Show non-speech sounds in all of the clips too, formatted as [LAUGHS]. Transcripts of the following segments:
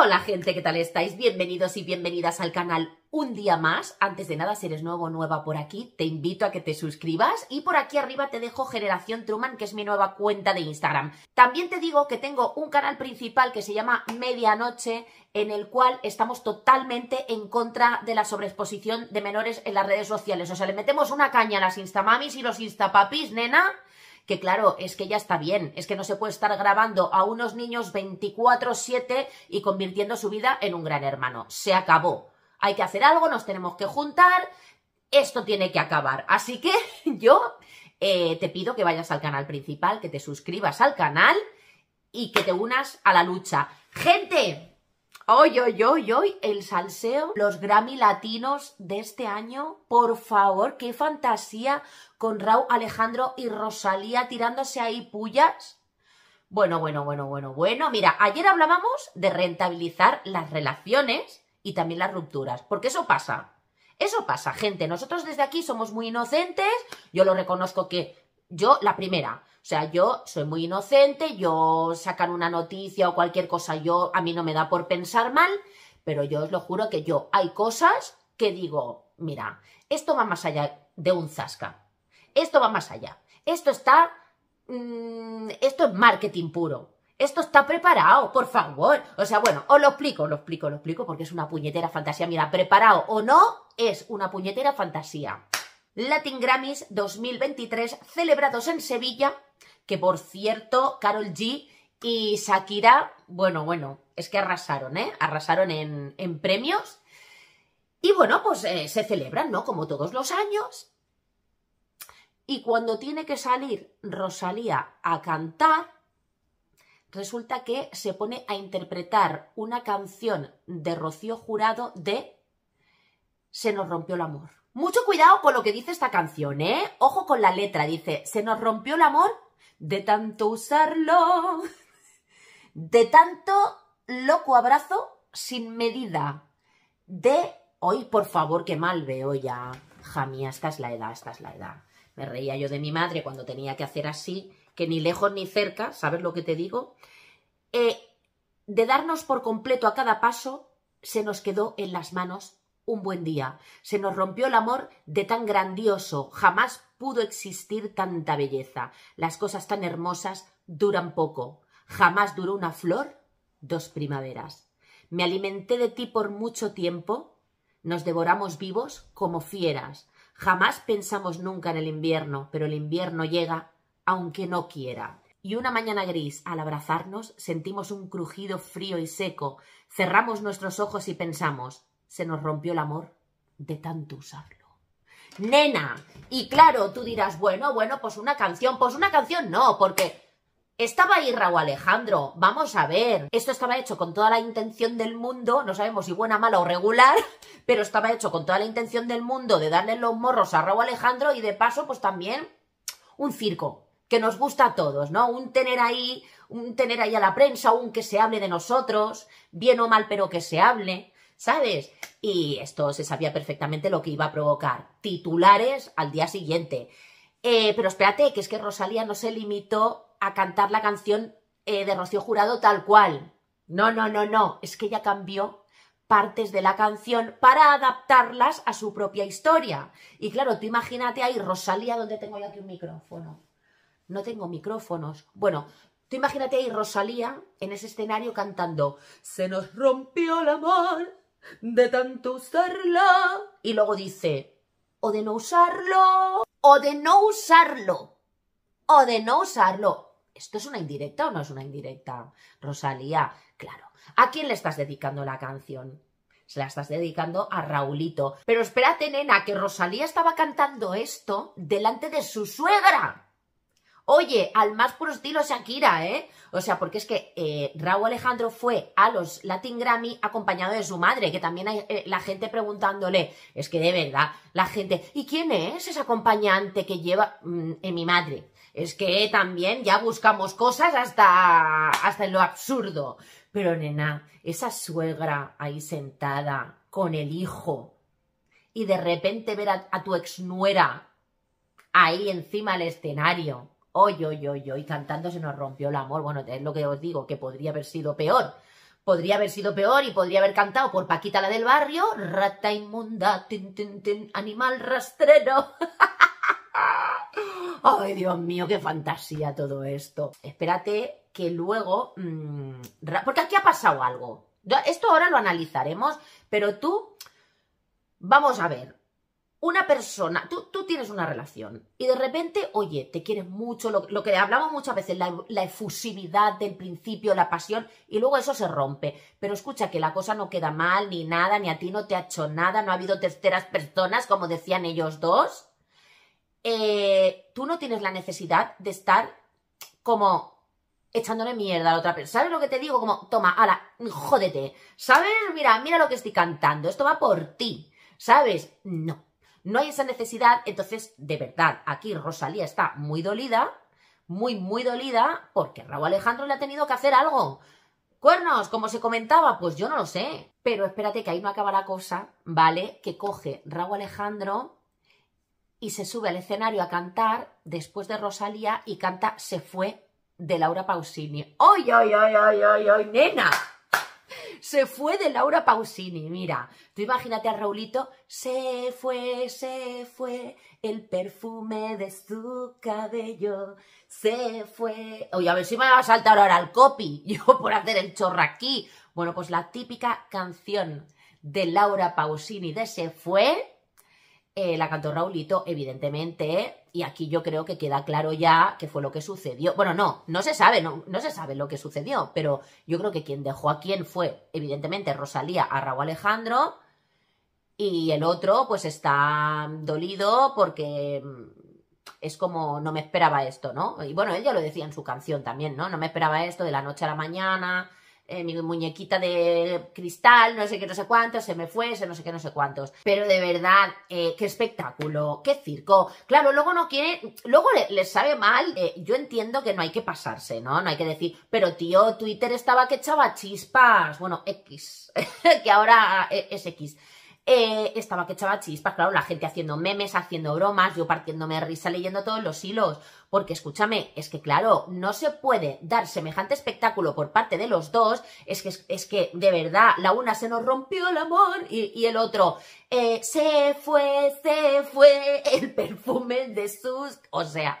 Hola gente, ¿qué tal estáis? Bienvenidos y bienvenidas al canal un día más. Antes de nada, si eres nuevo o nueva por aquí, te invito a que te suscribas y por aquí arriba te dejo Generación Truman, que es mi nueva cuenta de Instagram. También te digo que tengo un canal principal que se llama Medianoche, en el cual estamos totalmente en contra de la sobreexposición de menores en las redes sociales. O sea, le metemos una caña a las instamamis y los instapapis, nena, que claro, es que ya está bien, es que no se puede estar grabando a unos niños 24/7 y convirtiendo su vida en un gran hermano. Se acabó. Hay que hacer algo, nos tenemos que juntar, esto tiene que acabar. Así que [LAUGHS] yo eh, te pido que vayas al canal principal, que te suscribas al canal y que te unas a la lucha. Gente, ¡Oy, hoy, hoy, hoy, el salseo, los Grammy latinos de este año. Por favor, qué fantasía con Raúl Alejandro y Rosalía tirándose ahí pullas. Bueno, bueno, bueno, bueno, bueno. Mira, ayer hablábamos de rentabilizar las relaciones y también las rupturas, porque eso pasa. Eso pasa, gente. Nosotros desde aquí somos muy inocentes. Yo lo reconozco que yo, la primera, o sea, yo soy muy inocente, yo sacan una noticia o cualquier cosa, yo a mí no me da por pensar mal, pero yo os lo juro que yo hay cosas que digo, mira, esto va más allá de un zasca, esto va más allá, esto está, mm, esto es marketing puro. Esto está preparado, por favor. O sea, bueno, os lo explico, lo explico, lo explico, porque es una puñetera fantasía. Mira, preparado o no, es una puñetera fantasía. Latin Grammys 2023 celebrados en Sevilla, que por cierto, Carol G y Shakira, bueno, bueno, es que arrasaron, ¿eh? Arrasaron en, en premios. Y bueno, pues eh, se celebran, ¿no? Como todos los años. Y cuando tiene que salir Rosalía a cantar, resulta que se pone a interpretar una canción de Rocío Jurado de Se nos rompió el amor. Mucho cuidado con lo que dice esta canción, ¿eh? Ojo con la letra, dice, se nos rompió el amor de tanto usarlo, de tanto loco abrazo sin medida, de... Hoy, por favor, que mal veo ya. Jamía, esta es la edad, esta es la edad. Me reía yo de mi madre cuando tenía que hacer así, que ni lejos ni cerca, ¿sabes lo que te digo? Eh, de darnos por completo a cada paso, se nos quedó en las manos un buen día. Se nos rompió el amor de tan grandioso, jamás pudo existir tanta belleza. Las cosas tan hermosas duran poco. Jamás duró una flor dos primaveras. Me alimenté de ti por mucho tiempo, nos devoramos vivos como fieras. Jamás pensamos nunca en el invierno, pero el invierno llega aunque no quiera. Y una mañana gris, al abrazarnos, sentimos un crujido frío y seco, cerramos nuestros ojos y pensamos se nos rompió el amor de tanto usarlo. Nena, y claro, tú dirás, bueno, bueno, pues una canción, pues una canción no, porque estaba ahí Raúl Alejandro, vamos a ver, esto estaba hecho con toda la intención del mundo, no sabemos si buena, mala o regular, [LAUGHS] pero estaba hecho con toda la intención del mundo de darle los morros a Raúl Alejandro y de paso, pues también un circo que nos gusta a todos, ¿no? Un tener ahí, un tener ahí a la prensa, un que se hable de nosotros, bien o mal, pero que se hable. ¿sabes? Y esto se sabía perfectamente lo que iba a provocar. Titulares al día siguiente. Eh, pero espérate, que es que Rosalía no se limitó a cantar la canción eh, de Rocío Jurado tal cual. No, no, no, no. Es que ella cambió partes de la canción para adaptarlas a su propia historia. Y claro, tú imagínate ahí, Rosalía, donde tengo yo aquí un micrófono. No tengo micrófonos. Bueno, tú imagínate ahí Rosalía en ese escenario cantando Se nos rompió el amor, de tanto usarla. Y luego dice, o de no usarlo, o de no usarlo, o de no usarlo. ¿Esto es una indirecta o no es una indirecta? Rosalía, claro. ¿A quién le estás dedicando la canción? Se la estás dedicando a Raulito. Pero espérate, nena, que Rosalía estaba cantando esto delante de su suegra. Oye, al más puro estilo Shakira, ¿eh? O sea, porque es que eh, Raúl Alejandro fue a los Latin Grammy acompañado de su madre, que también hay eh, la gente preguntándole, es que de verdad, la gente, ¿y quién es ese acompañante que lleva mm, en mi madre? Es que también ya buscamos cosas hasta, hasta en lo absurdo. Pero nena, esa suegra ahí sentada con el hijo y de repente ver a, a tu exnuera ahí encima del escenario Oy, oy, oy, oy, cantando se nos rompió el amor. Bueno, es lo que os digo, que podría haber sido peor. Podría haber sido peor y podría haber cantado por Paquita la del barrio, rata inmunda, animal rastrero. [LAUGHS] Ay, Dios mío, qué fantasía todo esto. Espérate que luego... Mm, porque aquí ha pasado algo. Esto ahora lo analizaremos, pero tú... Vamos a ver, una persona, tú, tú, tienes una relación y de repente, oye, te quieres mucho, lo, que hablamos muchas veces, la, efusividad del principio, la pasión, y luego eso se rompe. Pero escucha que la cosa no queda mal, ni nada, ni a ti no te ha hecho nada, no ha habido terceras personas, como decían ellos dos. Eh, tú no tienes la necesidad de estar como echándole mierda a la otra persona. ¿Sabes lo que te digo? Como, toma, ala, jódete. ¿Sabes? Mira, mira lo que estoy cantando. Esto va por ti. ¿Sabes? No no hay esa necesidad, entonces, de verdad, aquí Rosalía está muy dolida, muy, muy dolida, porque Raúl Alejandro le ha tenido que hacer algo. Cuernos, como se comentaba, pues yo no lo sé. Pero espérate que ahí no acaba la cosa, ¿vale? Que coge Raúl Alejandro y se sube al escenario a cantar después de Rosalía y canta Se fue de Laura Pausini. ¡Ay, ay, ay, ay, ay, ay, nena! se fue de Laura Pausini, mira. Tú imagínate a Raulito, se fue, se fue, el perfume de su cabello, se fue. Oye, a ver si me va a saltar ahora el copy, [LAUGHS] yo por hacer el chorro aquí. Bueno, pues la típica canción de Laura Pausini de Se fue, eh, la cantó Raulito, evidentemente, y aquí yo creo que queda claro ya qué fue lo que sucedió. Bueno, no, no se sabe, no, no, se sabe lo que sucedió, pero yo creo que quien dejó a quién fue, evidentemente, Rosalía a Raúl Alejandro y el otro pues está dolido porque mm, es como no me esperaba esto, ¿no? Y bueno, él ya lo decía en su canción también, ¿no? No me esperaba esto de la noche a la mañana, eh, mi muñequita de cristal, no sé qué, no sé cuántos, se me fue, se no sé qué, no sé cuántos. Pero de verdad, eh, qué espectáculo, qué circo. Claro, luego no quiere, luego les le sabe mal. Eh, yo entiendo que no hay que pasarse, ¿no? No hay que decir, pero tío, Twitter estaba que echaba chispas. Bueno, X, [LAUGHS] que ahora es X. Eh, estaba que echaba chispas, claro, la gente haciendo memes, haciendo bromas, yo partiéndome risa leyendo todos los hilos, porque escúchame, es que claro, no se puede dar semejante espectáculo por parte de los dos, es que, es, que de verdad, la una se nos rompió el amor y, el otro, eh, se fue, se fue el [LAUGHS] perfume de sus, o sea,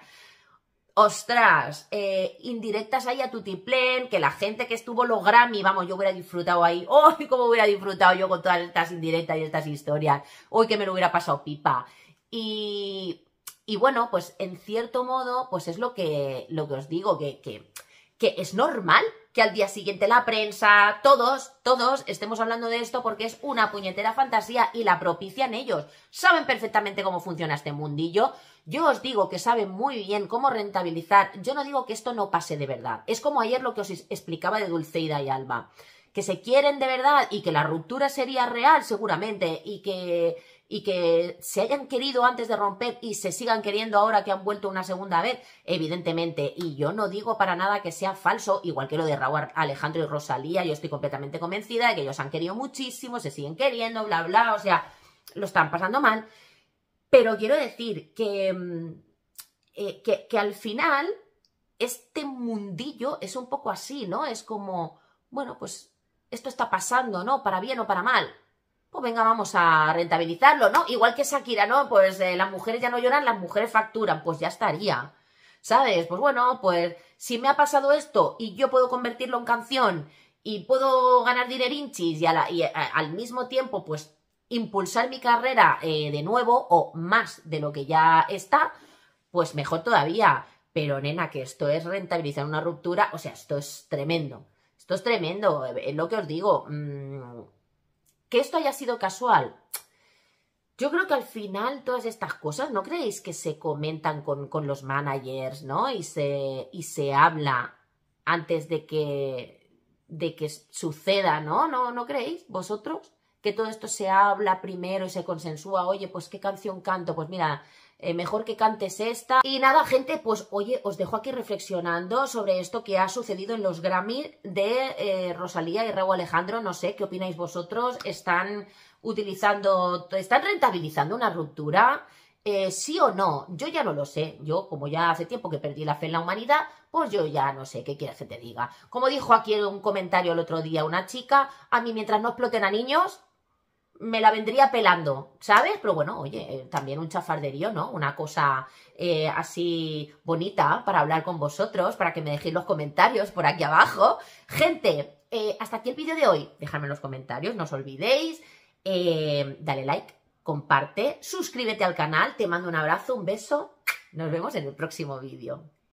ostras, eh, indirectas ahí a Tutiplen, que la gente que estuvo los Grammy, vamos, yo hubiera disfrutado ahí, ¡Uy, [LAUGHS] cómo hubiera disfrutado yo con todas estas indirectas y estas historias! ¡Uy, que me lo hubiera pasado pipa! Y, y bueno, pues en cierto modo, pues es lo que, lo que os digo, que, que es normal que al día siguiente la prensa, todos, todos estemos hablando de esto porque es una puñetera fantasía y la propician ellos. Saben perfectamente cómo funciona este mundillo. Yo os digo que saben muy bien cómo rentabilizar. Yo no digo que esto no pase de verdad. Es como ayer lo que os explicaba de Dulceida y Alba que se quieren de verdad y que la ruptura sería real seguramente y que y que se hayan querido antes de romper y se sigan queriendo ahora que han vuelto una segunda vez, evidentemente. Y yo no digo para nada que sea falso, igual que lo de Raúl Alejandro y Rosalía, yo estoy completamente convencida de que ellos han querido muchísimo, se siguen queriendo, bla, bla, o sea, lo están pasando mal. Pero quiero decir que, mm, eh, que, que al final este mundillo es un poco así, ¿no? Es como, bueno, pues esto está pasando, ¿no? Para bien o para mal. Pues venga, vamos a rentabilizarlo, ¿no? Igual que Shakira, ¿no? Pues eh, las mujeres ya no lloran, las mujeres facturan, pues ya estaría. ¿Sabes? Pues bueno, pues si me ha pasado esto y yo puedo convertirlo en canción y puedo ganar dinero y, y eh, al mismo tiempo, pues impulsar mi carrera eh, de nuevo o más de lo que ya está, pues mejor todavía. Pero nena, que esto es rentabilizar una ruptura, o sea, esto es tremendo. Esto es tremendo, es lo que os digo. Mm, que esto haya sido casual. Yo creo que al final todas estas cosas, ¿no creéis que se comentan con, los managers, ¿no? Y se, y se habla antes de que, de que suceda, ¿no? ¿no? ¿No creéis vosotros? Que todo esto se habla primero y se consensúa, oye, pues qué canción canto, pues mira, eh, mejor que cantes esta. Y nada, gente, pues oye, os dejo aquí reflexionando sobre esto que ha sucedido en los Grammy de eh, Rosalía y Raúl Alejandro. No sé, ¿qué opináis vosotros? ¿Están utilizando, están rentabilizando una ruptura? Eh, ¿Sí o no? Yo ya no lo sé. Yo, como ya hace tiempo que perdí la fe en la humanidad, pues yo ya no sé qué quieres que te diga. Como dijo aquí en un comentario el otro día una chica, a mí mientras no exploten a niños, me la vendría pelando, ¿sabes? Pero bueno, oye, eh, también un chafarderío, ¿no? Una cosa eh, así bonita para hablar con vosotros, para que me dejéis los comentarios por aquí abajo. Gente, eh, hasta aquí el vídeo de hoy. Dejadme en los comentarios, no os olvidéis. dale like, comparte, suscríbete al canal. Te mando un abrazo, un beso. Nos vemos en el próximo vídeo.